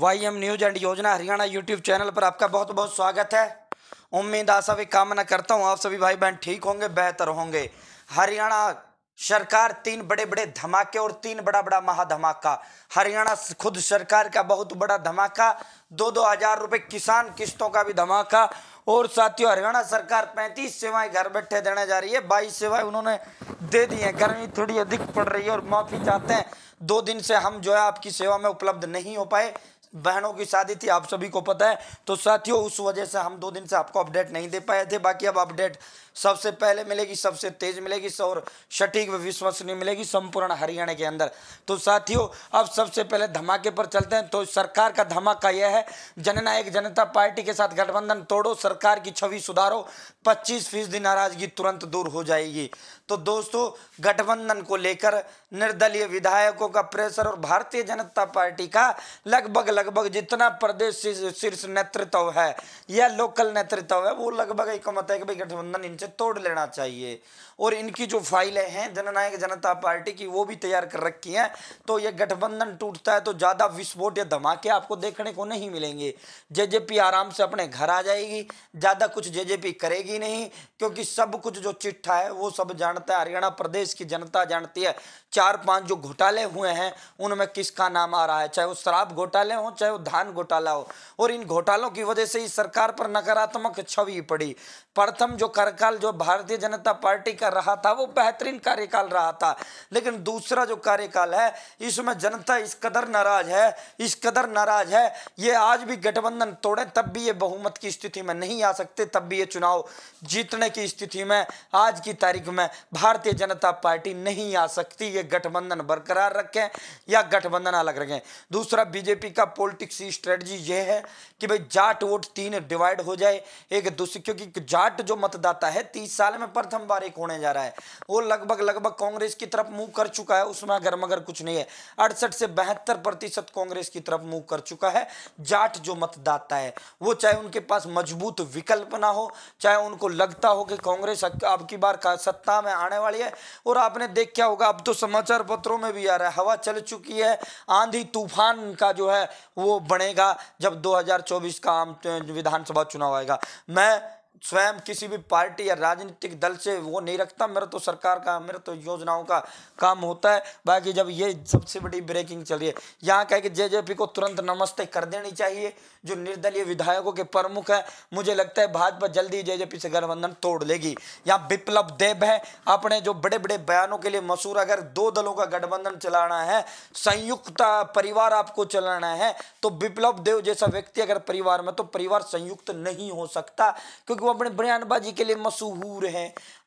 Y M news and योजना Haryana YouTube channel पर आपका बहुत बहुत स्वागत है उम्मीद आशा भी कामना करता हूँ आप सभी भाई बहन ठीक होंगे बेहतर होंगे हरियाणा सरकार तीन बड़े बड़े धमाके और तीन बड़ा बड़ा महाधमाका हरियाणा खुद सरकार का बहुत बड़ा धमाका दो दो हजार रुपये किसान किस्तों का भी धमाका और साथियों हरियाणा सरकार पैंतीस सेवाएं घर बैठे देने जा रही है बाईस सेवाएं उन्होंने दे दी हैं गर्मी थोड़ी अधिक पड़ रही है और माफ़ी चाहते हैं दो दिन से हम जो है आपकी सेवा में उपलब्ध नहीं हो पाए बहनों की शादी थी आप सभी को पता है तो साथियों उस वजह से हम दो दिन से आपको अपडेट नहीं दे पाए थे बाकी अब अपडेट सबसे पहले मिलेगी सबसे तेज मिलेगी और सटीक विश्वसनीय मिलेगी संपूर्ण हरियाणा के अंदर तो साथियों अब सबसे पहले धमाके पर चलते हैं तो सरकार का धमाका यह है जननायक जनता पार्टी के साथ गठबंधन तोड़ो सरकार की छवि सुधारो पच्चीस फीसदी नाराजगी तुरंत दूर हो जाएगी तो दोस्तों गठबंधन को लेकर निर्दलीय विधायकों का प्रेशर और भारतीय जनता पार्टी का लगभग लगभग जितना प्रदेश शीर्ष नेतृत्व है या लोकल नेतृत्व है वो लगभग एक मत है कि भाई गठबंधन इनसे तोड़ लेना चाहिए और इनकी जो फाइलें हैं जननायक जनता पार्टी की वो भी तैयार कर रखी हैं तो ये गठबंधन टूटता है तो ज़्यादा विस्फोट या धमाके आपको देखने को नहीं मिलेंगे जेजेपी आराम से अपने घर आ जाएगी ज़्यादा कुछ जे करेगी नहीं क्योंकि सब कुछ जो चिट्ठा है वो सब जानता है हरियाणा प्रदेश की जनता जानती है चार पांच जो घोटाले हुए हैं उनमें किसका नाम आ रहा है चाहे वो शराब घोटाले हो चाहे वो धान घोटाला हो और इन घोटालों की वजह से इस सरकार पर नकारात्मक छवि पड़ी प्रथम जो कार्यकाल जो भारतीय जनता पार्टी का रहा था वो बेहतरीन कार्यकाल रहा था लेकिन दूसरा जो कार्यकाल है इसमें जनता इस कदर नाराज है इस कदर नाराज है ये आज भी गठबंधन तोड़े तब भी ये बहुमत की स्थिति में नहीं आ सकते तब भी ये चुनाव जीतने की स्थिति में आज की तारीख में भारतीय जनता पार्टी नहीं आ सकती ये गठबंधन बरकरार रखें या गठबंधन अलग रखें दूसरा बीजेपी का पॉलिटिक्स स्ट्रेटजी यह है कि भाई जाट वोट तीन डिवाइड हो जाए एक दूसरे क्योंकि जाट जो मतदाता है तीस साल में प्रथम बार एक होने जा रहा है वो लगभग लगभग कांग्रेस की तरफ मुंह कर चुका है उसमें अगर मगर कुछ नहीं है अड़सठ से बहत्तर प्रतिशत कांग्रेस की तरफ मुंह कर चुका है जाट जो मतदाता है वो चाहे उनके पास मजबूत विकल्प ना हो चाहे उनको लगता हो कि कांग्रेस अब की बार सत्ता में आने वाली है और आपने देख क्या होगा अब तो समझ समाचार पत्रों में भी आ रहा है हवा चल चुकी है आंधी तूफान का जो है वो बनेगा जब 2024 का आम विधानसभा चुनाव आएगा मैं स्वयं किसी भी पार्टी या राजनीतिक दल से वो नहीं रखता मेरा तो सरकार का मेरा तो योजनाओं का काम होता है बाकी जब ये सबसे बड़ी ब्रेकिंग चल रही है यहाँ कह कि जेजेपी को तुरंत नमस्ते कर देनी चाहिए जो निर्दलीय विधायकों के प्रमुख है मुझे लगता है भाजपा जल्दी जे जेजेपी से गठबंधन तोड़ लेगी यहाँ विप्लव देव है अपने जो बड़े बड़े बयानों के लिए मशहूर अगर दो दलों का गठबंधन चलाना है संयुक्त परिवार आपको चलाना है तो विप्लव देव जैसा व्यक्ति अगर परिवार में तो परिवार संयुक्त नहीं हो सकता क्योंकि वो अपने बयानबाजी के लिए मशहूर हैं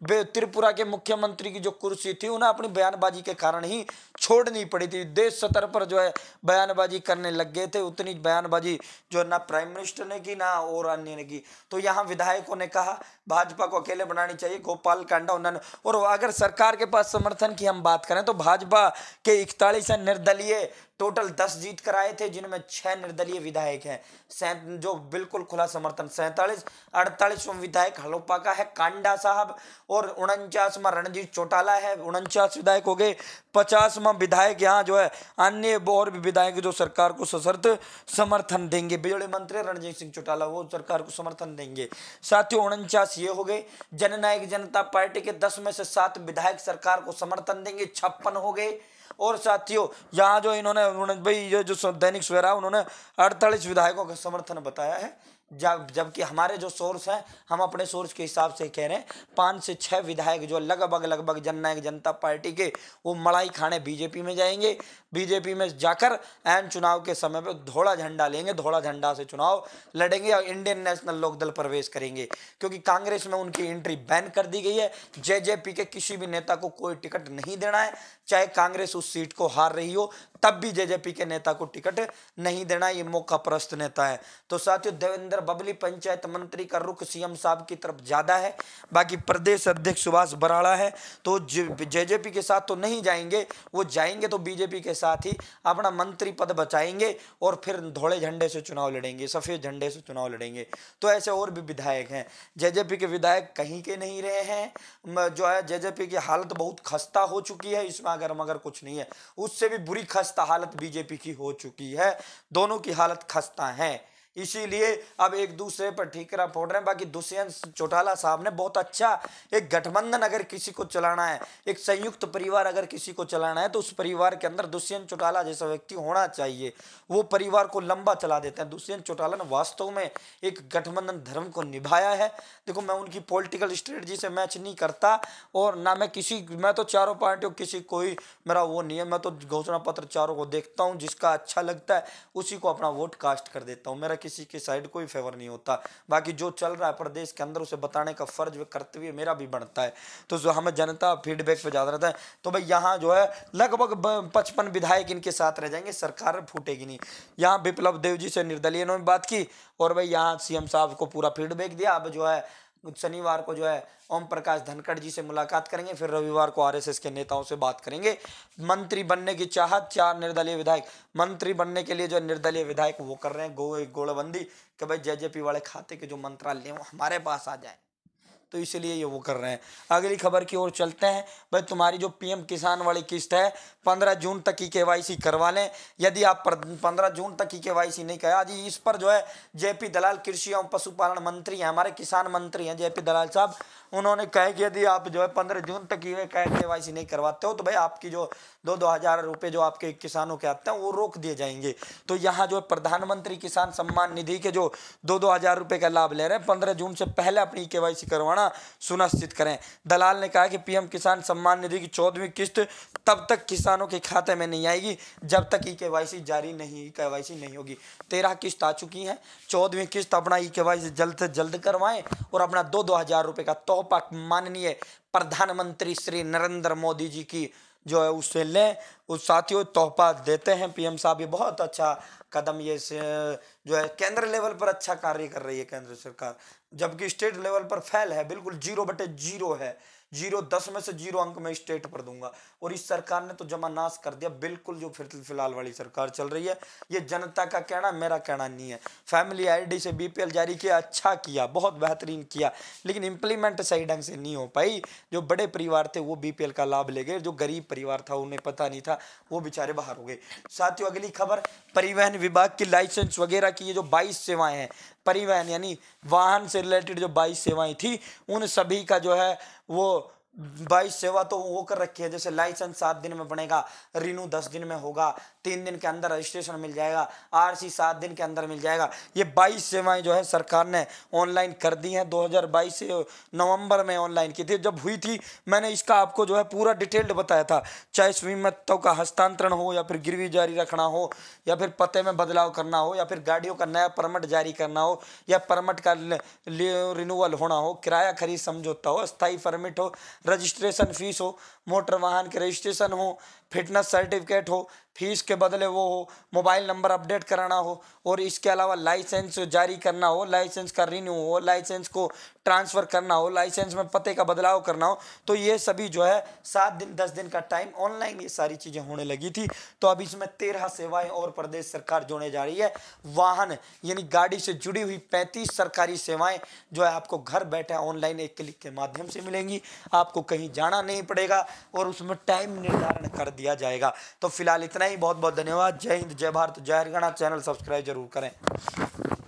वे त्रिपुरा के मुख्यमंत्री की जो कुर्सी थी उन्हें अपनी बयानबाजी के कारण ही छोड़नी पड़ी थी देश स्तर पर जो है बयानबाजी करने लग गए थे उतनी बयानबाजी जो ना प्राइम मिनिस्टर ने की ना और अन्य ने की तो यहाँ विधायकों ने कहा भाजपा को अकेले बनानी चाहिए गोपाल कांडा उन्होंने और अगर सरकार के पास समर्थन की हम बात करें तो भाजपा के इकतालीस निर्दलीय टोटल दस जीत कराए थे जिनमें छह निर्दलीय विधायक हैं जो बिल्कुल खुला समर्थन सैंतालीस अड़तालीसवा विधायक हलोपा का है कांडा साहब और उनचासवा रणजीत चौटाला है उनचास विधायक हो गए पचासवा विधायक यहाँ जो है अन्य और भी विधायक जो सरकार को सशर्त समर्थन देंगे बिजली मंत्री रणजीत सिंह चौटाला वो सरकार को समर्थन देंगे साथियों उनचास ये हो गए जननायक जनता पार्टी के दस में से सात विधायक सरकार को समर्थन देंगे छप्पन हो गए और साथियों यहाँ जो इन्होंने भाई ये जो दैनिक सवेरा उन्होंने अड़तालीस विधायकों का समर्थन बताया है जब जबकि हमारे जो सोर्स हैं हम अपने सोर्स के हिसाब से कह रहे हैं पाँच से छः विधायक जो लगभग लगभग जननायक जनता पार्टी के वो मड़ाई खाने बीजेपी में जाएंगे बीजेपी में जाकर एन चुनाव के समय पर धोड़ा झंडा लेंगे धोड़ा झंडा से चुनाव लड़ेंगे और इंडियन नेशनल लोकदल प्रवेश करेंगे क्योंकि कांग्रेस में उनकी एंट्री बैन कर दी गई है जे के किसी भी नेता को कोई टिकट नहीं देना है चाहे कांग्रेस उस सीट को हार रही हो तब भी जे के नेता को टिकट नहीं देना ये मौका प्रस्त नेता है तो साथियों देवेंद्र इधर बबली पंचायत मंत्री का रुख सीएम साहब की तरफ ज़्यादा है बाकी प्रदेश अध्यक्ष सुभाष बराड़ा है तो जेजेपी के साथ तो नहीं जाएंगे वो जाएंगे तो बीजेपी के साथ ही अपना मंत्री पद बचाएंगे और फिर धोड़े झंडे से चुनाव लड़ेंगे सफ़ेद झंडे से चुनाव लड़ेंगे तो ऐसे और भी विधायक हैं जेजेपी के विधायक कहीं के नहीं रहे हैं जो है जेजेपी की हालत बहुत खस्ता हो चुकी है इसमें अगर मगर कुछ नहीं है उससे भी बुरी खस्ता हालत बीजेपी की हो चुकी है दोनों की हालत खस्ता है इसीलिए अब एक दूसरे पर ठीकरा फोड़ रहे हैं बाकी दुष्यंत चौटाला साहब ने बहुत अच्छा एक गठबंधन अगर किसी को चलाना है एक संयुक्त परिवार अगर किसी को चलाना है तो उस परिवार के अंदर दुष्यंत चौटाला जैसा व्यक्ति होना चाहिए वो परिवार को लंबा चला देते हैं दुष्यंत चौटाला ने वास्तव में एक गठबंधन धर्म को निभाया है देखो मैं उनकी पोलिटिकल स्ट्रेटजी से मैच नहीं करता और ना मैं किसी मैं तो चारों पार्टियों किसी कोई मेरा वो नहीं है मैं तो घोषणा पत्र चारों को देखता हूँ जिसका अच्छा लगता है उसी को अपना वोट कास्ट कर देता हूँ मेरा किसी के साइड कोई फेवर नहीं होता बाकी जो चल रहा है प्रदेश के अंदर उसे बताने का फर्ज कर्तव्य मेरा भी बनता है तो जो हमें जनता फीडबैक पर ज़्यादा रहता है तो भाई यहाँ जो है लगभग पचपन विधायक इनके साथ रह जाएंगे सरकार फूटेगी नहीं यहाँ विप्लव देव जी से निर्दलीय ने बात की और भाई यहाँ सीएम साहब को पूरा फीडबैक दिया अब जो है शनिवार को जो है ओम प्रकाश धनखड़ जी से मुलाकात करेंगे फिर रविवार को आरएसएस के नेताओं से बात करेंगे मंत्री बनने की चाहत चार निर्दलीय विधायक मंत्री बनने के लिए जो निर्दलीय विधायक वो कर रहे हैं गो गोड़बंदी कि भाई जे वाले खाते के जो मंत्रालय हैं वो हमारे पास आ जाए तो इसलिए ये वो कर रहे हैं अगली खबर की ओर चलते हैं भाई तुम्हारी जो पीएम किसान वाली किस्त है पंद्रह जून तक की के करवा लें यदि आप पंद्रह जून तक की के नहीं करें आज इस पर जो है जेपी दलाल कृषि एवं पशुपालन मंत्री हैं हमारे किसान मंत्री हैं जेपी दलाल साहब उन्होंने कहे कि यदि आप जो है पंद्रह जून तक ये के वाई नहीं करवाते हो तो भाई आपकी जो दो दो हज़ार रुपये जो आपके किसानों के आते हैं वो रोक दिए जाएंगे तो यहाँ जो प्रधानमंत्री किसान सम्मान निधि के जो दो दो हज़ार रुपये का लाभ ले रहे हैं पंद्रह जून से पहले अपनी के करवाना करना सुनिश्चित करें दलाल ने कहा कि पीएम किसान सम्मान निधि की चौदहवीं किस्त तब तक किसानों के खाते में नहीं आएगी जब तक ई के जारी नहीं ई के नहीं होगी तेरह किस्त आ चुकी हैं चौदहवीं किस्त अपना ई के जल्द से जल्द करवाएं और अपना दो दो हज़ार रुपये का तोहफा माननीय प्रधानमंत्री श्री नरेंद्र मोदी जी की जो है उससे लें उस साथियों तोहफा देते हैं पीएम साहब ये बहुत अच्छा कदम ये जो है केंद्र लेवल पर अच्छा कार्य कर रही है केंद्र सरकार जबकि स्टेट लेवल पर फैल है बिल्कुल जीरो बटे जीरो है जीरो दस में से जीरो अंक में स्टेट पर दूंगा और इस सरकार ने तो जमा नाश कर दिया बिल्कुल जो फिर फिलहाल वाली सरकार चल रही है ये जनता का कहना मेरा कहना नहीं है फैमिली आईडी से बीपीएल जारी किया अच्छा किया बहुत बेहतरीन किया लेकिन इंप्लीमेंट सही ढंग से नहीं हो पाई जो बड़े परिवार थे वो बीपीएल का लाभ ले गए जो गरीब परिवार था उन्हें पता नहीं था वो बेचारे बाहर हो गए साथियों अगली खबर परिवहन विभाग की लाइसेंस वगैरह की ये जो बाईस सेवाएं हैं परिवहन यानी वाहन से रिलेटेड जो बाईस सेवाएं थी उन सभी का जो है वो बाईस सेवा तो वो कर रखी है जैसे लाइसेंस सात दिन में बनेगा रिन्यू दस दिन में होगा तीन दिन के अंदर रजिस्ट्रेशन मिल जाएगा आरसी सात दिन के अंदर मिल जाएगा ये बाईस सेवाएं जो है सरकार ने ऑनलाइन कर दी हैं 2022 से नवंबर में ऑनलाइन की थी जब हुई थी मैंने इसका आपको जो है पूरा डिटेल्ड बताया था चाहे स्वीमत्व का हस्तांतरण हो या फिर गिरवी जारी रखना हो या फिर पते में बदलाव करना हो या फिर गाड़ियों का नया परमट जारी करना हो या परमट का रिन्यूअल होना हो किराया खरीद समझौता हो स्थायी परमिट हो रजिस्ट्रेशन फीस हो मोटर वाहन के रजिस्ट्रेशन हो फिटनेस सर्टिफिकेट हो फीस के बदले वो हो मोबाइल नंबर अपडेट कराना हो और इसके अलावा लाइसेंस जारी करना हो लाइसेंस का रिन्यू हो लाइसेंस को ट्रांसफ़र करना हो लाइसेंस में पते का बदलाव करना हो तो ये सभी जो है सात दिन दस दिन का टाइम ऑनलाइन ये सारी चीज़ें होने लगी थी तो अब इसमें तेरह सेवाएँ और प्रदेश सरकार जोड़ने जा रही है वाहन यानी गाड़ी से जुड़ी हुई पैंतीस सरकारी सेवाएँ जो है आपको घर बैठे ऑनलाइन एक क्लिक के माध्यम से मिलेंगी आपको कहीं जाना नहीं पड़ेगा और उसमें टाइम निर्धारण कर दिया जाएगा तो फिलहाल इतना ही बहुत बहुत धन्यवाद जय हिंद जय भारत जय हरियाणा चैनल सब्सक्राइब जरूर करें